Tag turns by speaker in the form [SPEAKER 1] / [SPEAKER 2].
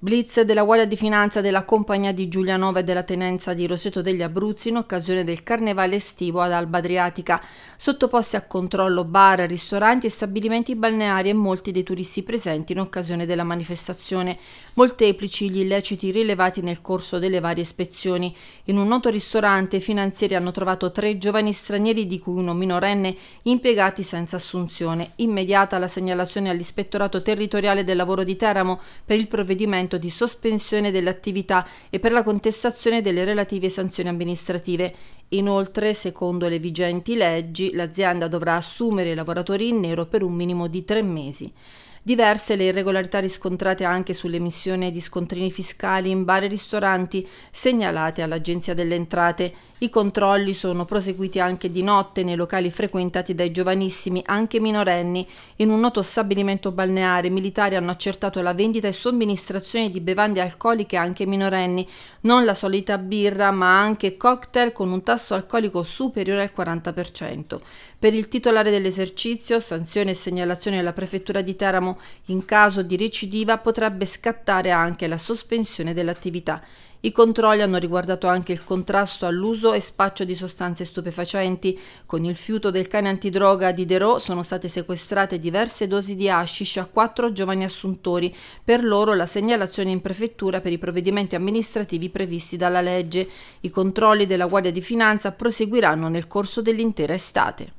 [SPEAKER 1] Blitz della Guardia di Finanza della Compagnia di Giulianova e della Tenenza di Roseto degli Abruzzi in occasione del carnevale estivo ad Alba Adriatica, sottoposti a controllo bar, ristoranti e stabilimenti balneari e molti dei turisti presenti in occasione della manifestazione, molteplici gli illeciti rilevati nel corso delle varie ispezioni. In un noto ristorante i finanzieri hanno trovato tre giovani stranieri di cui uno minorenne impiegati senza assunzione. Immediata la segnalazione all'Ispettorato Territoriale del Lavoro di Teramo per il provvedimento provvedimento di sospensione dell'attività e per la contestazione delle relative sanzioni amministrative. Inoltre, secondo le vigenti leggi, l'azienda dovrà assumere i lavoratori in nero per un minimo di tre mesi. Diverse le irregolarità riscontrate anche sull'emissione di scontrini fiscali in bar e ristoranti segnalate all'Agenzia delle Entrate. I controlli sono proseguiti anche di notte nei locali frequentati dai giovanissimi, anche minorenni. In un noto stabilimento balneare, militari hanno accertato la vendita e somministrazione di bevande alcoliche anche minorenni, non la solita birra, ma anche cocktail con un tasso alcolico superiore al 40%. Per il titolare dell'esercizio, sanzione e segnalazione alla prefettura di Teramo ricordiamo, in caso di recidiva potrebbe scattare anche la sospensione dell'attività. I controlli hanno riguardato anche il contrasto all'uso e spaccio di sostanze stupefacenti. Con il fiuto del cane antidroga di Derò sono state sequestrate diverse dosi di hashish a quattro giovani assuntori. Per loro la segnalazione in prefettura per i provvedimenti amministrativi previsti dalla legge. I controlli della Guardia di Finanza proseguiranno nel corso dell'intera estate.